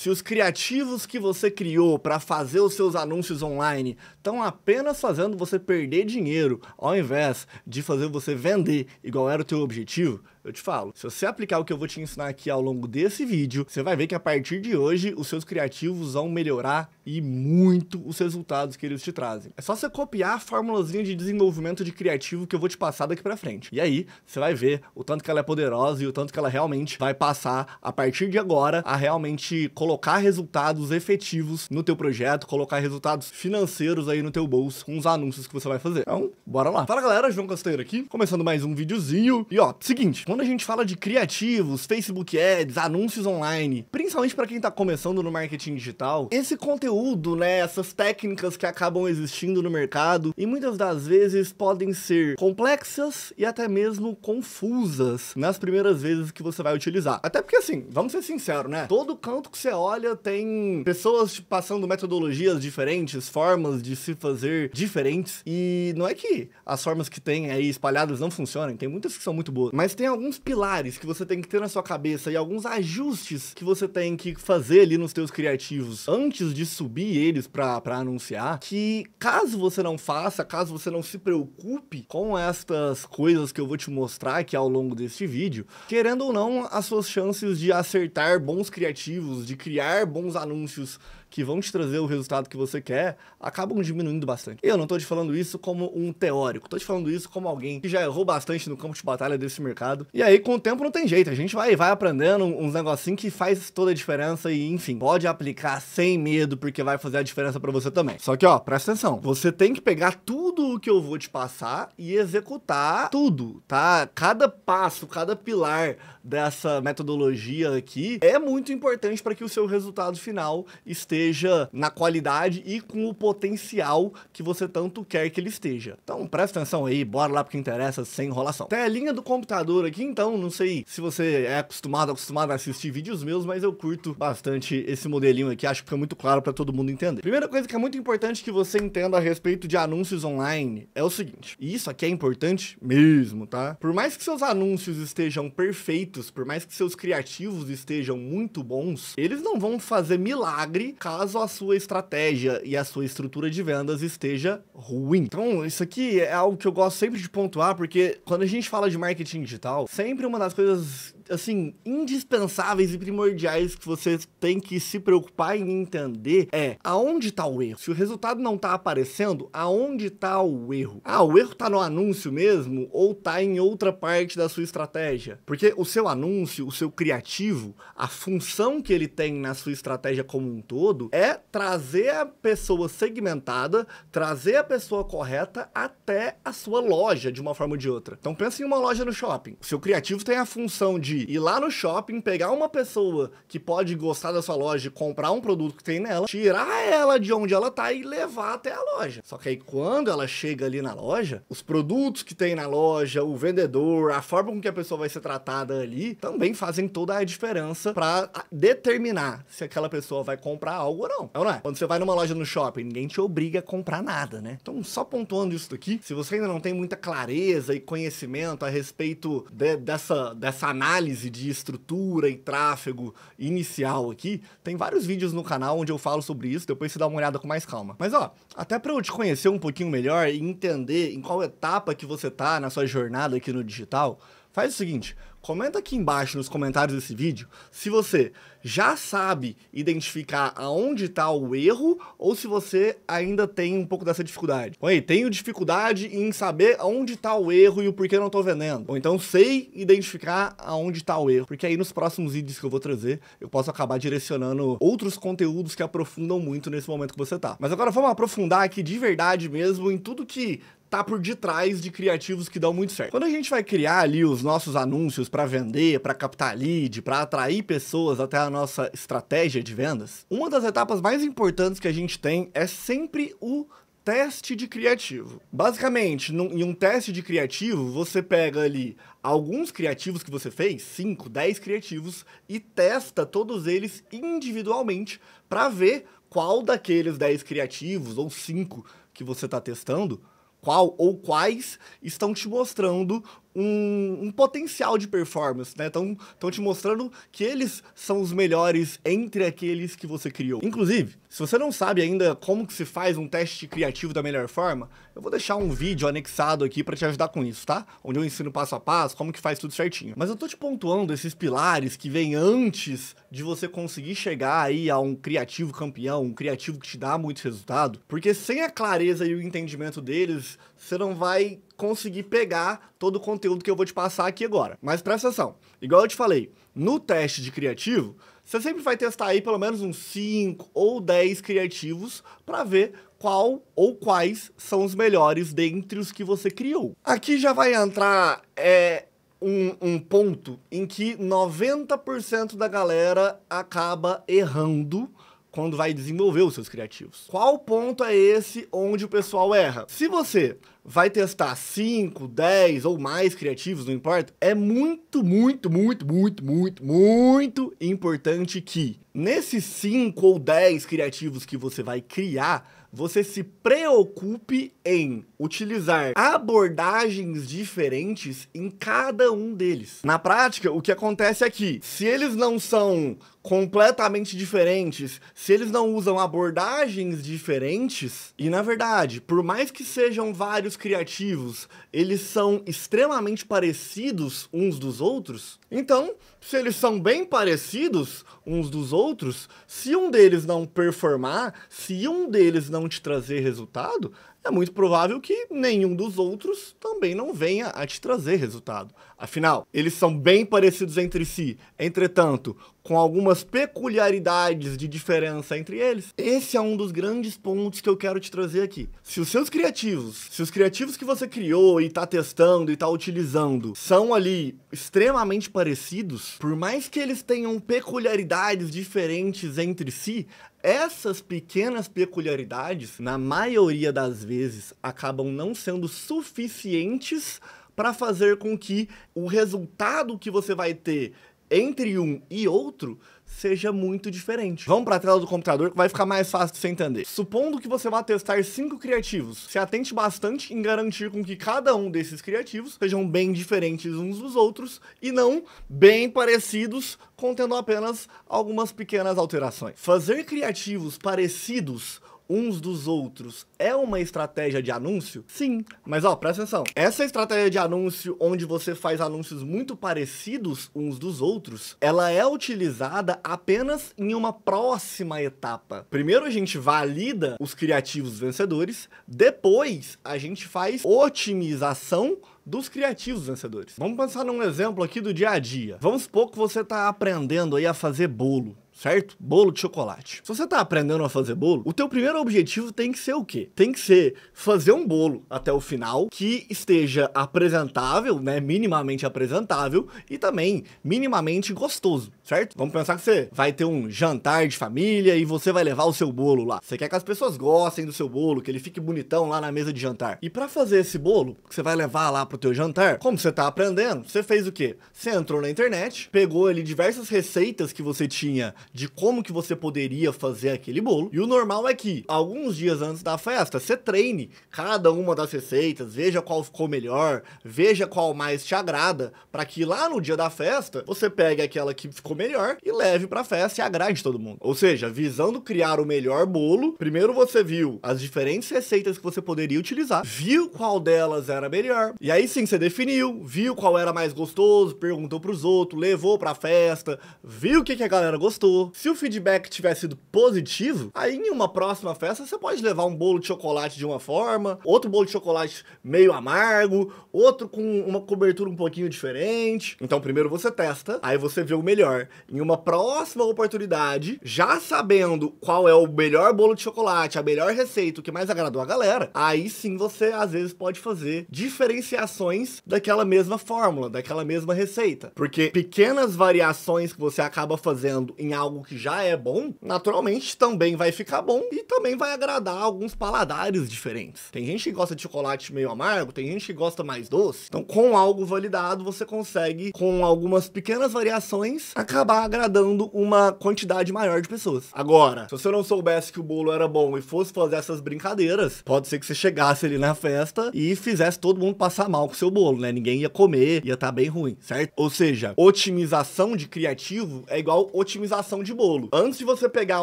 Se os criativos que você criou para fazer os seus anúncios online estão apenas fazendo você perder dinheiro, ao invés de fazer você vender igual era o teu objetivo, eu te falo, se você aplicar o que eu vou te ensinar aqui ao longo desse vídeo, você vai ver que a partir de hoje os seus criativos vão melhorar e muito os resultados que eles te trazem. É só você copiar a formulazinha de desenvolvimento de criativo que eu vou te passar daqui para frente. E aí, você vai ver o tanto que ela é poderosa e o tanto que ela realmente vai passar a partir de agora a realmente colocar resultados efetivos no teu projeto, colocar resultados financeiros aí no teu bolso com os anúncios que você vai fazer. Então, bora lá. Fala galera, João Casteiro aqui, começando mais um videozinho. E ó, seguinte, quando a gente fala de criativos, Facebook Ads, anúncios online, principalmente para quem está começando no marketing digital, esse conteúdo, né, essas técnicas que acabam existindo no mercado e muitas das vezes podem ser complexas e até mesmo confusas nas primeiras vezes que você vai utilizar. Até porque assim, vamos ser sinceros, né? Todo canto que você olha tem pessoas passando metodologias diferentes, formas de se fazer diferentes e não é que as formas que tem aí espalhadas não funcionem, tem muitas que são muito boas, mas tem alguns pilares que você tem que ter na sua cabeça e alguns ajustes que você tem que fazer ali nos teus criativos antes de subir eles para anunciar, que caso você não faça, caso você não se preocupe com estas coisas que eu vou te mostrar aqui ao longo deste vídeo, querendo ou não, as suas chances de acertar bons criativos, de criar bons anúncios que vão te trazer o resultado que você quer, acabam diminuindo bastante. Eu não estou te falando isso como um teórico, estou te falando isso como alguém que já errou bastante no campo de batalha desse mercado. E aí, com o tempo, não tem jeito. A gente vai, vai aprendendo uns negocinhos que faz toda a diferença e, enfim, pode aplicar sem medo, porque vai fazer a diferença para você também. Só que, ó, presta atenção. Você tem que pegar tudo o que eu vou te passar e executar tudo, tá? Cada passo, cada pilar dessa metodologia aqui é muito importante para que o seu resultado final esteja esteja na qualidade e com o potencial que você tanto quer que ele esteja. Então presta atenção aí, bora lá porque interessa, sem enrolação. Telinha do computador aqui, então, não sei se você é acostumado, acostumado a assistir vídeos meus, mas eu curto bastante esse modelinho aqui, acho que fica muito claro para todo mundo entender. Primeira coisa que é muito importante que você entenda a respeito de anúncios online é o seguinte, e isso aqui é importante mesmo, tá? Por mais que seus anúncios estejam perfeitos, por mais que seus criativos estejam muito bons, eles não vão fazer milagre caso a sua estratégia e a sua estrutura de vendas esteja ruim. Então, isso aqui é algo que eu gosto sempre de pontuar, porque quando a gente fala de marketing digital, sempre uma das coisas assim, indispensáveis e primordiais que você tem que se preocupar em entender é aonde está o erro. Se o resultado não está aparecendo, aonde está o erro? Ah, o erro está no anúncio mesmo ou está em outra parte da sua estratégia? Porque o seu anúncio, o seu criativo, a função que ele tem na sua estratégia como um todo é trazer a pessoa segmentada, trazer a pessoa correta até a sua loja de uma forma ou de outra. Então pensa em uma loja no shopping. O seu criativo tem a função de ir lá no shopping, pegar uma pessoa que pode gostar da sua loja, comprar um produto que tem nela, tirar ela de onde ela tá e levar até a loja. Só que aí quando ela chega ali na loja, os produtos que tem na loja, o vendedor, a forma com que a pessoa vai ser tratada ali, também fazem toda a diferença para ah, determinar se aquela pessoa vai comprar algo ou não. É não é? Quando você vai numa loja no shopping, ninguém te obriga a comprar nada, né? Então, só pontuando isso daqui, se você ainda não tem muita clareza e conhecimento a respeito de, dessa, dessa análise análise de estrutura e tráfego inicial aqui, tem vários vídeos no canal onde eu falo sobre isso, depois você dá uma olhada com mais calma. Mas ó, até para eu te conhecer um pouquinho melhor e entender em qual etapa que você tá na sua jornada aqui no digital, faz o seguinte, Comenta aqui embaixo nos comentários desse vídeo se você já sabe identificar aonde está o erro ou se você ainda tem um pouco dessa dificuldade. Oi, tenho dificuldade em saber aonde está o erro e o porquê não estou vendendo. Ou então sei identificar aonde está o erro, porque aí nos próximos vídeos que eu vou trazer eu posso acabar direcionando outros conteúdos que aprofundam muito nesse momento que você está. Mas agora vamos aprofundar aqui de verdade mesmo em tudo que tá por detrás de criativos que dão muito certo. Quando a gente vai criar ali os nossos anúncios para vender, para captar lead, para atrair pessoas até a nossa estratégia de vendas, uma das etapas mais importantes que a gente tem é sempre o teste de criativo. Basicamente, num, em um teste de criativo, você pega ali alguns criativos que você fez, 5, 10 criativos, e testa todos eles individualmente para ver qual daqueles 10 criativos ou 5 que você está testando qual ou quais estão te mostrando um, um, potencial de performance, né? Estão te mostrando que eles são os melhores entre aqueles que você criou. Inclusive, se você não sabe ainda como que se faz um teste criativo da melhor forma, eu vou deixar um vídeo anexado aqui para te ajudar com isso, tá? Onde eu ensino passo a passo, como que faz tudo certinho. Mas eu tô te pontuando esses pilares que vêm antes de você conseguir chegar aí a um criativo campeão, um criativo que te dá muito resultado, porque sem a clareza e o entendimento deles, você não vai conseguir pegar todo o conteúdo que eu vou te passar aqui agora. Mas presta atenção, igual eu te falei, no teste de criativo, você sempre vai testar aí pelo menos uns 5 ou 10 criativos para ver qual ou quais são os melhores dentre os que você criou. Aqui já vai entrar é, um, um, ponto em que 90% da galera acaba errando quando vai desenvolver os seus criativos. Qual ponto é esse onde o pessoal erra? Se você vai testar 5, 10 ou mais criativos, não importa, é muito, muito, muito, muito, muito, muito importante que nesses 5 ou 10 criativos que você vai criar, você se preocupe em utilizar abordagens diferentes em cada um deles. Na prática, o que acontece é que, se eles não são completamente diferentes, se eles não usam abordagens diferentes, e na verdade, por mais que sejam vários criativos, eles são extremamente parecidos uns dos outros, então, se eles são bem parecidos uns dos outros, se um deles não performar, se um deles não te trazer resultado, é muito provável que nenhum dos outros também não venha a te trazer resultado. Afinal, eles são bem parecidos entre si. Entretanto, com algumas peculiaridades de diferença entre eles. Esse é um dos grandes pontos que eu quero te trazer aqui. Se os seus criativos, se os criativos que você criou e está testando e está utilizando são ali extremamente parecidos, por mais que eles tenham peculiaridades diferentes entre si, essas pequenas peculiaridades, na maioria das vezes, acabam não sendo suficientes para fazer com que o resultado que você vai ter entre um e outro seja muito diferente. Vamos para a tela do computador que vai ficar mais fácil de você entender. Supondo que você vá testar cinco criativos, se atente bastante em garantir com que cada um desses criativos sejam bem diferentes uns dos outros e não bem parecidos, contendo apenas algumas pequenas alterações. Fazer criativos parecidos uns dos outros é uma estratégia de anúncio? Sim, mas ó, presta atenção. Essa estratégia de anúncio onde você faz anúncios muito parecidos uns dos outros, ela é utilizada apenas em uma próxima etapa. Primeiro a gente valida os criativos vencedores, depois a gente faz otimização dos criativos vencedores. Vamos pensar num exemplo aqui do dia a dia. Vamos supor que você está aprendendo aí a fazer bolo certo? Bolo de chocolate. Se você tá aprendendo a fazer bolo, o teu primeiro objetivo tem que ser o quê? Tem que ser fazer um bolo até o final que esteja apresentável, né? Minimamente apresentável e também minimamente gostoso, certo? Vamos pensar que você vai ter um jantar de família e você vai levar o seu bolo lá. Você quer que as pessoas gostem do seu bolo, que ele fique bonitão lá na mesa de jantar. E para fazer esse bolo que você vai levar lá pro teu jantar, como você tá aprendendo, você fez o quê? Você entrou na internet, pegou ali diversas receitas que você tinha de como que você poderia fazer aquele bolo. E o normal é que, alguns dias antes da festa, você treine cada uma das receitas, veja qual ficou melhor, veja qual mais te agrada, para que lá no dia da festa, você pegue aquela que ficou melhor e leve pra festa e agrade todo mundo. Ou seja, visando criar o melhor bolo, primeiro você viu as diferentes receitas que você poderia utilizar, viu qual delas era melhor, e aí sim você definiu, viu qual era mais gostoso, perguntou pros outros, levou pra festa, viu o que, que a galera gostou, se o feedback tiver sido positivo, aí em uma próxima festa você pode levar um bolo de chocolate de uma forma, outro bolo de chocolate meio amargo, outro com uma cobertura um pouquinho diferente. Então primeiro você testa, aí você vê o melhor. Em uma próxima oportunidade, já sabendo qual é o melhor bolo de chocolate, a melhor receita, o que mais agradou a galera, aí sim você às vezes pode fazer diferenciações daquela mesma fórmula, daquela mesma receita. Porque pequenas variações que você acaba fazendo em algo algo que já é bom, naturalmente também vai ficar bom e também vai agradar alguns paladares diferentes. Tem gente que gosta de chocolate meio amargo, tem gente que gosta mais doce. Então, com algo validado, você consegue, com algumas pequenas variações, acabar agradando uma quantidade maior de pessoas. Agora, se você não soubesse que o bolo era bom e fosse fazer essas brincadeiras, pode ser que você chegasse ali na festa e fizesse todo mundo passar mal com seu bolo, né? Ninguém ia comer, ia estar tá bem ruim, certo? Ou seja, otimização de criativo é igual otimização de bolo. Antes de você pegar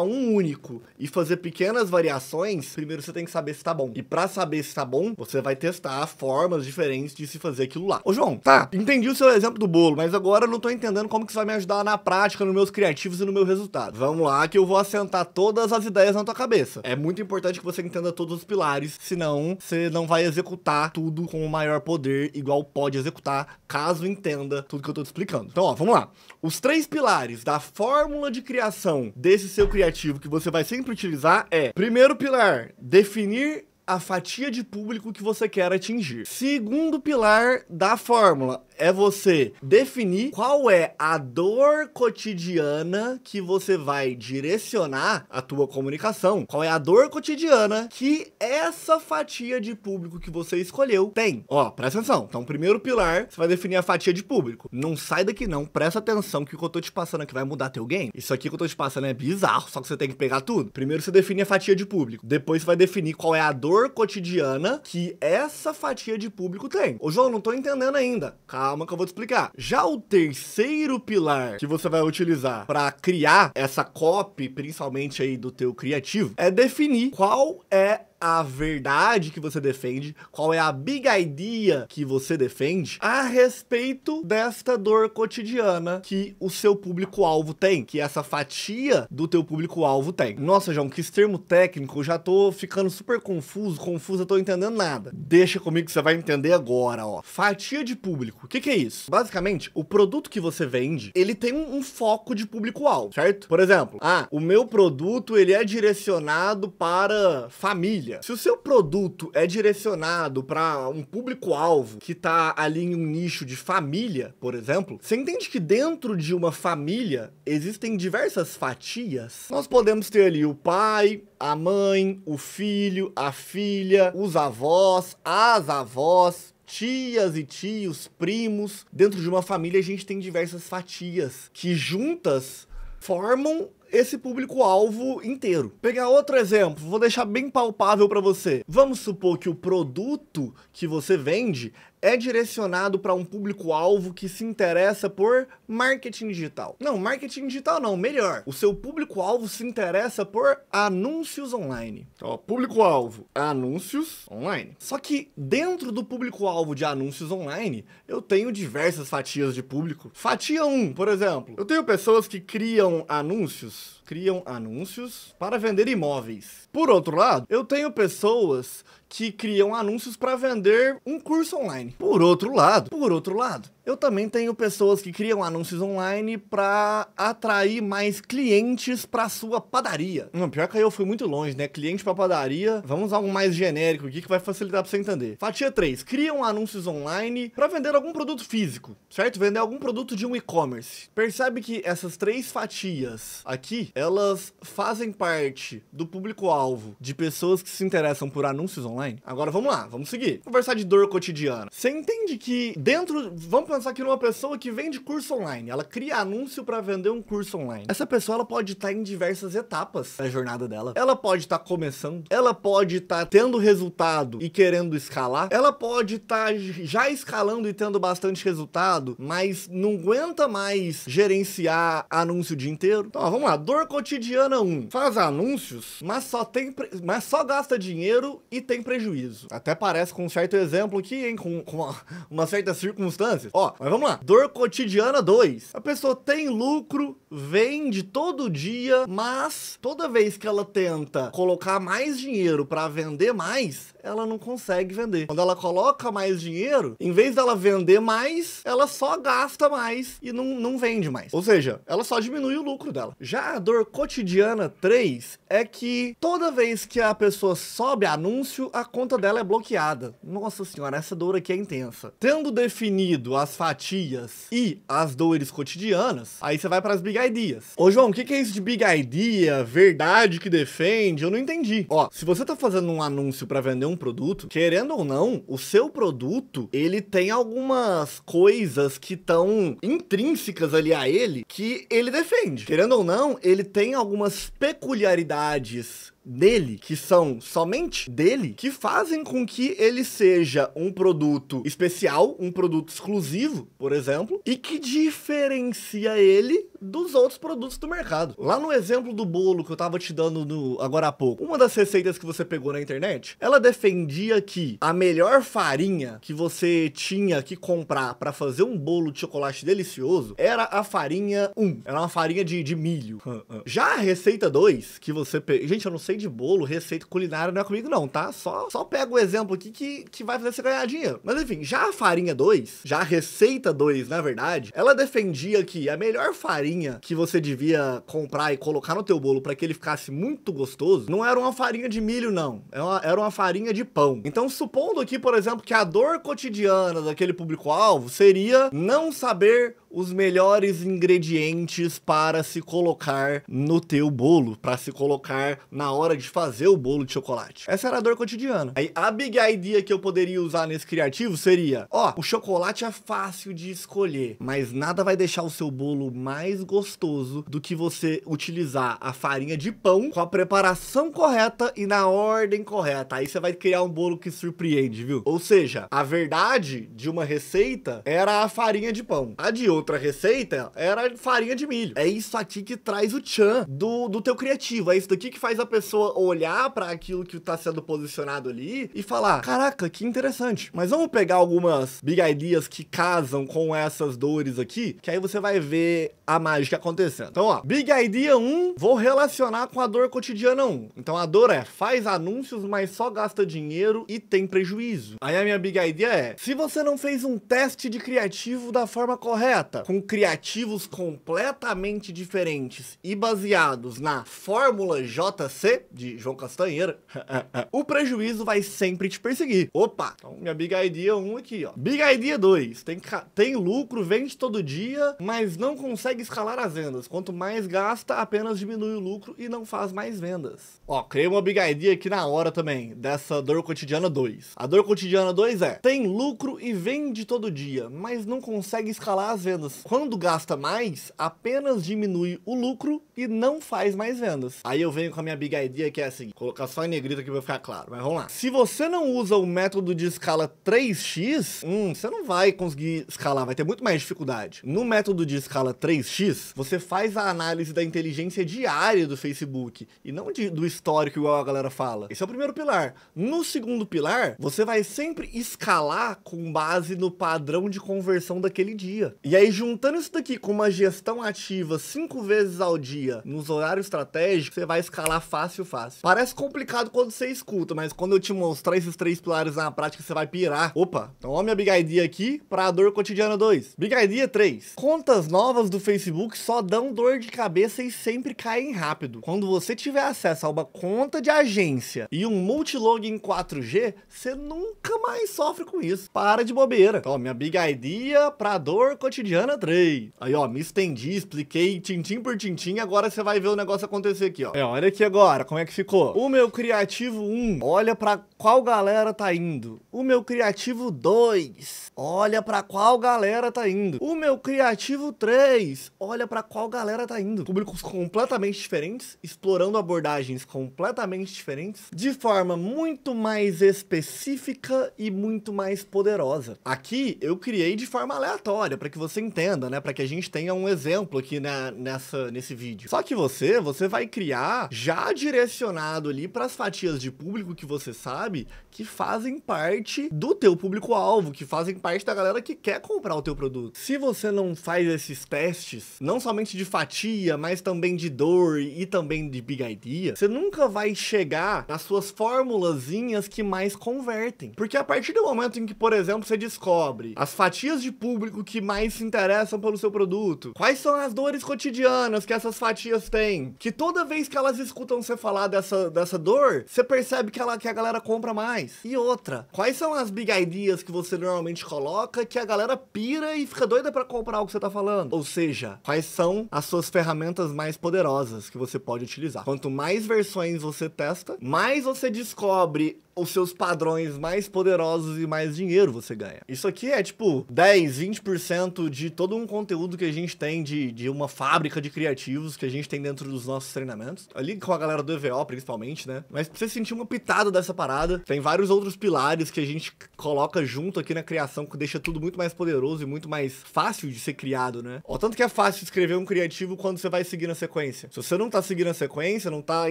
um único e fazer pequenas variações, primeiro você tem que saber se tá bom. E para saber se tá bom, você vai testar formas diferentes de se fazer aquilo lá. Ô João, tá, entendi o seu exemplo do bolo, mas agora eu não tô entendendo como que isso vai me ajudar na prática, nos meus criativos e no meu resultado. Vamos lá que eu vou assentar todas as ideias na tua cabeça. É muito importante que você entenda todos os pilares, senão você não vai executar tudo com o maior poder, igual pode executar, caso entenda tudo que eu tô te explicando. Então, ó, vamos lá. Os três pilares da fórmula de criação desse seu criativo que você vai sempre utilizar é, primeiro pilar, definir a fatia de público que você quer atingir. Segundo pilar da fórmula, é você definir qual é a dor cotidiana que você vai direcionar a tua comunicação. Qual é a dor cotidiana que essa fatia de público que você escolheu tem. Ó, presta atenção. Então, primeiro pilar, você vai definir a fatia de público. Não sai daqui não, presta atenção que o que eu tô te passando aqui vai mudar teu game. Isso aqui que eu tô te passando é bizarro, só que você tem que pegar tudo. Primeiro você define a fatia de público. Depois você vai definir qual é a dor cotidiana que essa fatia de público tem. Ô, João, não tô entendendo ainda. Calma calma que eu vou te explicar. Já o terceiro pilar que você vai utilizar para criar essa copy, principalmente aí do teu criativo, é definir qual é a verdade que você defende, qual é a big idea que você defende a respeito desta dor cotidiana que o seu público-alvo tem, que essa fatia do teu público-alvo tem. Nossa, João, que termo técnico, eu já tô ficando super confuso, confuso, eu tô entendendo nada. Deixa comigo que você vai entender agora, ó. Fatia de público, o que que é isso? Basicamente, o produto que você vende, ele tem um, um foco de público-alvo, certo? Por exemplo, ah, o meu produto, ele é direcionado para família, família. Se o seu produto é direcionado para um público-alvo que tá ali em um nicho de família, por exemplo, você entende que dentro de uma família existem diversas fatias? Nós podemos ter ali o pai, a mãe, o filho, a filha, os avós, as avós, tias e tios, primos. Dentro de uma família, a gente tem diversas fatias que juntas formam esse público-alvo inteiro. Pegar outro exemplo, vou deixar bem palpável para você. Vamos supor que o produto que você vende é direcionado para um público-alvo que se interessa por marketing digital. Não, marketing digital não, melhor. O seu público-alvo se interessa por anúncios online. Ó, público-alvo, anúncios online. Só que dentro do público-alvo de anúncios online, eu tenho diversas fatias de público. Fatia 1, por exemplo, eu tenho pessoas que criam anúncios, criam anúncios para vender imóveis. Por outro lado, eu tenho pessoas que criam anúncios para vender um curso online. Por outro lado, por outro lado, eu também tenho pessoas que criam anúncios online para atrair mais clientes para sua padaria. Não, pior que eu fui muito longe, né? Cliente para padaria. Vamos algo mais genérico aqui que vai facilitar para você entender. Fatia 3. Criam anúncios online para vender algum produto físico, certo? Vender algum produto de um e-commerce. Percebe que essas três fatias aqui, elas fazem parte do público-alvo de pessoas que se interessam por anúncios online. Agora vamos lá, vamos seguir. Conversar de dor cotidiana. Você entende que dentro, vamos pensar aqui numa pessoa que vende curso online. Ela cria anúncio para vender um curso online. Essa pessoa ela pode estar tá em diversas etapas da jornada dela. Ela pode estar tá começando, ela pode estar tá tendo resultado e querendo escalar, ela pode estar tá já escalando e tendo bastante resultado, mas não aguenta mais gerenciar anúncio o dia inteiro. Então, ó, vamos lá, dor cotidiana 1. Faz anúncios, mas só tem mas só gasta dinheiro e tem prejuízo. Até parece com um certo exemplo aqui, hein, com, com uma, uma certa circunstância. Ó, mas vamos lá. Dor cotidiana 2. A pessoa tem lucro, vende todo dia, mas toda vez que ela tenta colocar mais dinheiro para vender mais, ela não consegue vender. Quando ela coloca mais dinheiro, em vez dela vender mais, ela só gasta mais e não, não vende mais. Ou seja, ela só diminui o lucro dela. Já a dor cotidiana 3 é que toda vez que a pessoa sobe anúncio, a conta dela é bloqueada. Nossa senhora, essa dor aqui é intensa. Tendo definido a as fatias e as dores cotidianas, aí você vai para as big ideas. Ô João, o que, que é isso de big idea, verdade que defende? Eu não entendi. Ó, se você tá fazendo um anúncio para vender um produto, querendo ou não, o seu produto, ele tem algumas coisas que estão intrínsecas ali a ele que ele defende. Querendo ou não, ele tem algumas peculiaridades dele, que são somente dele, que fazem com que ele seja um produto especial, um produto exclusivo, por exemplo, e que diferencia ele dos outros produtos do mercado. Lá no exemplo do bolo que eu tava te dando no, agora há pouco, uma das receitas que você pegou na internet, ela defendia que a melhor farinha que você tinha que comprar para fazer um bolo de chocolate delicioso era a farinha 1, era uma farinha de, de milho. Já a receita 2, que você... Pe... Gente, eu não sei de bolo, receita culinária não é comigo não, tá? Só, só pega o exemplo aqui que, que vai fazer você ganhar dinheiro. Mas enfim, já a farinha 2, já a receita 2, na verdade, ela defendia que a melhor farinha que você devia comprar e colocar no teu bolo para que ele ficasse muito gostoso, não era uma farinha de milho não, era é uma, era uma farinha de pão. Então supondo aqui, por exemplo, que a dor cotidiana daquele público-alvo seria não saber os melhores ingredientes para se colocar no teu bolo, para se colocar na hora de fazer o bolo de chocolate. Essa era a dor cotidiana. Aí a big idea que eu poderia usar nesse criativo seria, ó, o chocolate é fácil de escolher, mas nada vai deixar o seu bolo mais gostoso do que você utilizar a farinha de pão com a preparação correta e na ordem correta. Aí você vai criar um bolo que surpreende, viu? Ou seja, a verdade de uma receita era a farinha de pão. A de hoje outra receita era farinha de milho. É isso aqui que traz o tchan do, do teu criativo. É isso daqui que faz a pessoa olhar para aquilo que tá sendo posicionado ali e falar: caraca, que interessante. Mas vamos pegar algumas big ideas que casam com essas dores aqui, que aí você vai ver a mágica acontecendo. Então, ó, big idea 1, vou relacionar com a dor cotidiana 1. Então a dor é faz anúncios, mas só gasta dinheiro e tem prejuízo. Aí a minha big idea é: se você não fez um teste de criativo da forma correta, completa, com criativos completamente diferentes e baseados na fórmula JC de João Castanheira, o prejuízo vai sempre te perseguir. Opa, então minha Big Idea 1 aqui, ó. Big Idea 2, tem, tem lucro, vende todo dia, mas não consegue escalar as vendas. Quanto mais gasta, apenas diminui o lucro e não faz mais vendas. Ó, criei uma Big Idea aqui na hora também, dessa dor cotidiana 2. A dor cotidiana 2 é, tem lucro e vende todo dia, mas não consegue escalar as vendas vendas. Quando gasta mais, apenas diminui o lucro e não faz mais vendas. Aí eu venho com a minha big idea que é assim, colocar só em negrito aqui pra ficar claro, mas vamos lá. Se você não usa o método de escala 3x, hum, você não vai conseguir escalar, vai ter muito mais dificuldade. No método de escala 3x, você faz a análise da inteligência diária do Facebook e não de, do histórico igual a galera fala. Esse é o primeiro pilar. No segundo pilar, você vai sempre escalar com base no padrão de conversão daquele dia. E aí aí juntando isso daqui com uma gestão ativa cinco vezes ao dia, nos horários estratégicos, você vai escalar fácil, fácil. Parece complicado quando você escuta, mas quando eu te mostrar esses três pilares na prática, você vai pirar. Opa, então olha minha big idea aqui para dor cotidiana 2. Big idea 3. Contas novas do Facebook só dão dor de cabeça e sempre caem rápido. Quando você tiver acesso a uma conta de agência e um multilogin 4G, você nunca mais sofre com isso. Para de bobeira. Então, minha big idea para dor cotidiana Mariana Trey. Aí, ó, me estendi, expliquei tintim por tintim, agora você vai ver o negócio acontecer aqui, ó. É, olha aqui agora, como é que ficou. O meu criativo 1, olha pra qual galera tá indo. O meu criativo 2, olha pra qual galera tá indo. O meu criativo 3, olha pra qual galera tá indo. Públicos completamente diferentes, explorando abordagens completamente diferentes, de forma muito mais específica e muito mais poderosa. Aqui eu criei de forma aleatória, para que você entenda, né? Para que a gente tenha um exemplo aqui né, nessa, nesse vídeo. Só que você, você vai criar já direcionado ali para as fatias de público que você sabe que fazem parte do teu público-alvo, que fazem parte da galera que quer comprar o teu produto. Se você não faz esses testes, não somente de fatia, mas também de dor e também de big idea, você nunca vai chegar nas suas formulazinhas que mais convertem. Porque a partir do momento em que, por exemplo, você descobre as fatias de público que mais se interessam pelo seu produto? Quais são as dores cotidianas que essas fatias têm? Que toda vez que elas escutam você falar dessa, dessa dor, você percebe que, ela, que a galera compra mais. E outra, quais são as big ideas que você normalmente coloca que a galera pira e fica doida para comprar o que você tá falando? Ou seja, quais são as suas ferramentas mais poderosas que você pode utilizar? Quanto mais versões você testa, mais você descobre os seus padrões mais poderosos e mais dinheiro você ganha. Isso aqui é tipo 10, 20% de todo um conteúdo que a gente tem de, de uma fábrica de criativos que a gente tem dentro dos nossos treinamentos. Ali com a galera do EVO, principalmente, né? Mas pra você sentir uma pitada dessa parada, tem vários outros pilares que a gente coloca junto aqui na criação que deixa tudo muito mais poderoso e muito mais fácil de ser criado, né? O tanto que é fácil escrever um criativo quando você vai seguir a sequência. Se você não tá seguindo a sequência, não tá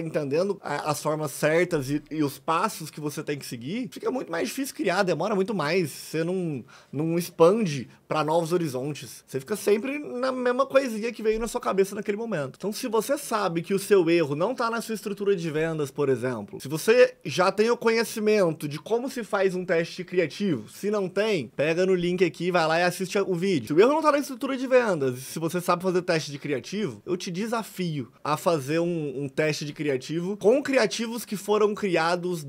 entendendo a, as formas certas e, e os passos que você você tem que seguir, fica muito mais difícil criar, demora muito mais. Você não, não expande para novos horizontes. Você fica sempre na mesma coisinha que veio na sua cabeça naquele momento. Então, se você sabe que o seu erro não tá na sua estrutura de vendas, por exemplo, se você já tem o conhecimento de como se faz um teste criativo, se não tem, pega no link aqui, vai lá e assiste o vídeo. Se o erro não tá na estrutura de vendas, se você sabe fazer teste de criativo, eu te desafio a fazer um, um teste de criativo com criativos que foram criados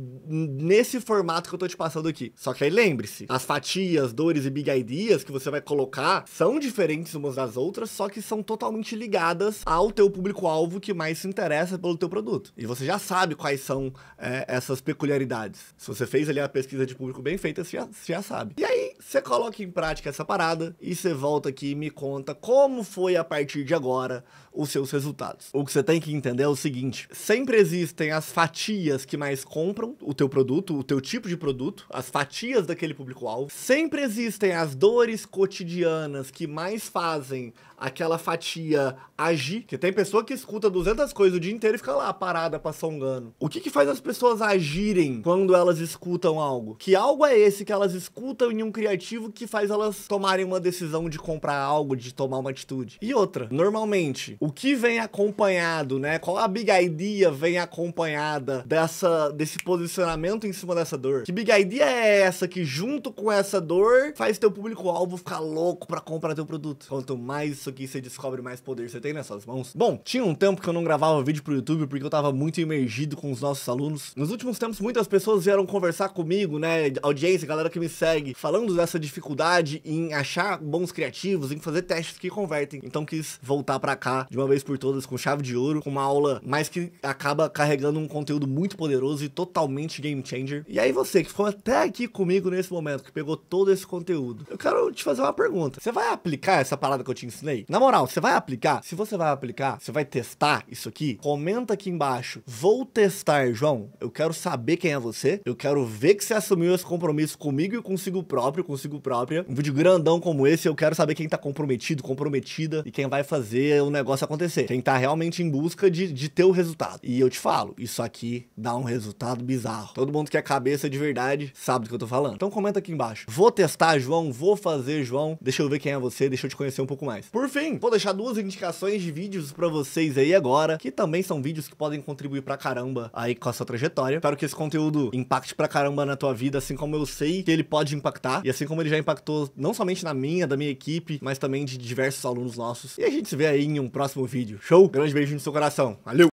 nesse formato que eu tô te passando aqui. Só que aí lembre-se, as fatias, dores e big ideas que você vai colocar são diferentes umas das outras, só que são totalmente ligadas ao teu público-alvo que mais se interessa pelo teu produto. E você já sabe quais são é, essas peculiaridades. Se você fez ali a pesquisa de público bem feita, você já, você já sabe. E aí, você coloca em prática essa parada e você volta aqui e me conta como foi a partir de agora os seus resultados. O que você tem que entender é o seguinte: sempre existem as fatias que mais compram o teu produto, o teu tipo de produto, as fatias daquele público-alvo. Sempre existem as dores cotidianas que mais fazem aquela fatia agir, que tem pessoa que escuta 200 coisas o dia inteiro e fica lá parada gano. O que que faz as pessoas agirem quando elas escutam algo? Que algo é esse que elas escutam em um criador criativo que faz elas tomarem uma decisão de comprar algo, de tomar uma atitude. E outra, normalmente, o que vem acompanhado, né? Qual a big idea vem acompanhada dessa desse posicionamento em cima dessa dor? Que big idea é essa que junto com essa dor faz teu público-alvo ficar louco para comprar teu produto? Quanto mais isso aqui você descobre, mais poder você tem nessas mãos. Bom, tinha um tempo que eu não gravava vídeo pro YouTube porque eu tava muito imergido com os nossos alunos. Nos últimos tempos, muitas pessoas vieram conversar comigo, né? Audiência, galera que me segue, falando dessa dificuldade em achar bons criativos, em fazer testes que convertem. Então quis voltar para cá de uma vez por todas com chave de ouro, com uma aula mais que acaba carregando um conteúdo muito poderoso e totalmente game changer. E aí você que ficou até aqui comigo nesse momento, que pegou todo esse conteúdo, eu quero te fazer uma pergunta. Você vai aplicar essa parada que eu te ensinei? Na moral, você vai aplicar? Se você vai aplicar, você vai testar isso aqui? Comenta aqui embaixo. Vou testar, João. Eu quero saber quem é você. Eu quero ver que você assumiu esse compromisso comigo e consigo próprio consigo própria. Um vídeo grandão como esse, eu quero saber quem tá comprometido, comprometida e quem vai fazer o negócio acontecer. Quem tá realmente em busca de, de ter o resultado. E eu te falo, isso aqui dá um resultado bizarro. Todo mundo que é cabeça de verdade sabe do que eu tô falando. Então comenta aqui embaixo. Vou testar, João, vou fazer, João. Deixa eu ver quem é você, deixa eu te conhecer um pouco mais. Por fim, vou deixar duas indicações de vídeos para vocês aí agora, que também são vídeos que podem contribuir pra caramba aí com a sua trajetória. Espero que esse conteúdo impacte pra caramba na tua vida, assim como eu sei que ele pode impactar. E assim assim como ele já impactou não somente na minha, da minha equipe, mas também de diversos alunos nossos. E a gente se vê aí em um próximo vídeo. Show? Grande beijo no seu coração. Valeu!